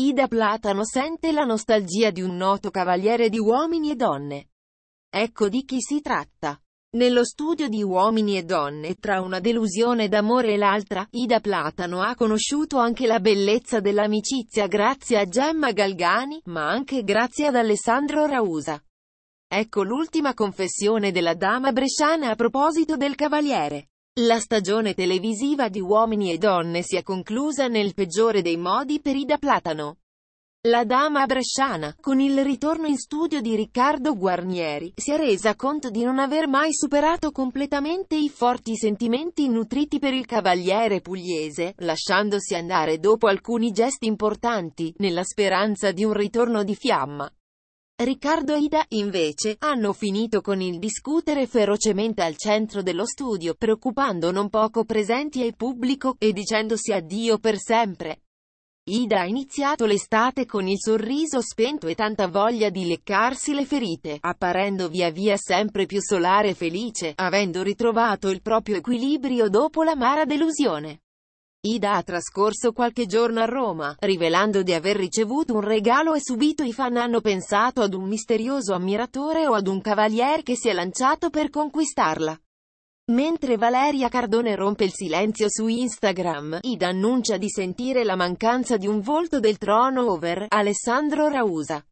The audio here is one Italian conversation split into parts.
Ida Platano sente la nostalgia di un noto cavaliere di uomini e donne. Ecco di chi si tratta. Nello studio di Uomini e Donne, tra una delusione d'amore e l'altra, Ida Platano ha conosciuto anche la bellezza dell'amicizia grazie a Gemma Galgani, ma anche grazie ad Alessandro Rausa. Ecco l'ultima confessione della dama bresciana a proposito del cavaliere. La stagione televisiva di Uomini e Donne si è conclusa nel peggiore dei modi per Ida Platano. La dama bresciana, con il ritorno in studio di Riccardo Guarnieri, si è resa conto di non aver mai superato completamente i forti sentimenti nutriti per il cavaliere pugliese, lasciandosi andare dopo alcuni gesti importanti, nella speranza di un ritorno di fiamma. Riccardo e Ida, invece, hanno finito con il discutere ferocemente al centro dello studio, preoccupando non poco presenti e pubblico, e dicendosi addio per sempre. Ida ha iniziato l'estate con il sorriso spento e tanta voglia di leccarsi le ferite, apparendo via via sempre più solare e felice, avendo ritrovato il proprio equilibrio dopo l'amara delusione. Ida ha trascorso qualche giorno a Roma, rivelando di aver ricevuto un regalo e subito i fan hanno pensato ad un misterioso ammiratore o ad un cavaliere che si è lanciato per conquistarla. Mentre Valeria Cardone rompe il silenzio su Instagram, Ida annuncia di sentire la mancanza di un volto del trono over, Alessandro Rausa.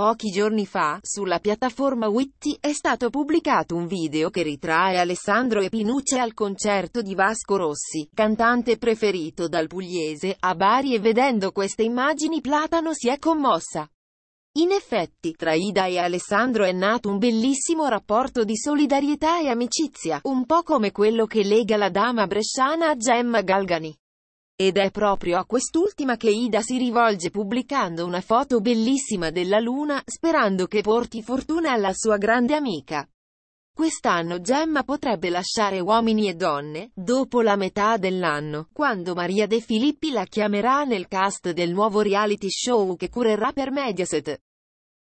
Pochi giorni fa, sulla piattaforma Witti, è stato pubblicato un video che ritrae Alessandro e Pinuccia al concerto di Vasco Rossi, cantante preferito dal pugliese, a Bari e vedendo queste immagini Platano si è commossa. In effetti, tra Ida e Alessandro è nato un bellissimo rapporto di solidarietà e amicizia, un po' come quello che lega la dama bresciana a Gemma Galgani. Ed è proprio a quest'ultima che Ida si rivolge pubblicando una foto bellissima della luna, sperando che porti fortuna alla sua grande amica. Quest'anno Gemma potrebbe lasciare uomini e donne, dopo la metà dell'anno, quando Maria De Filippi la chiamerà nel cast del nuovo reality show che curerà per Mediaset.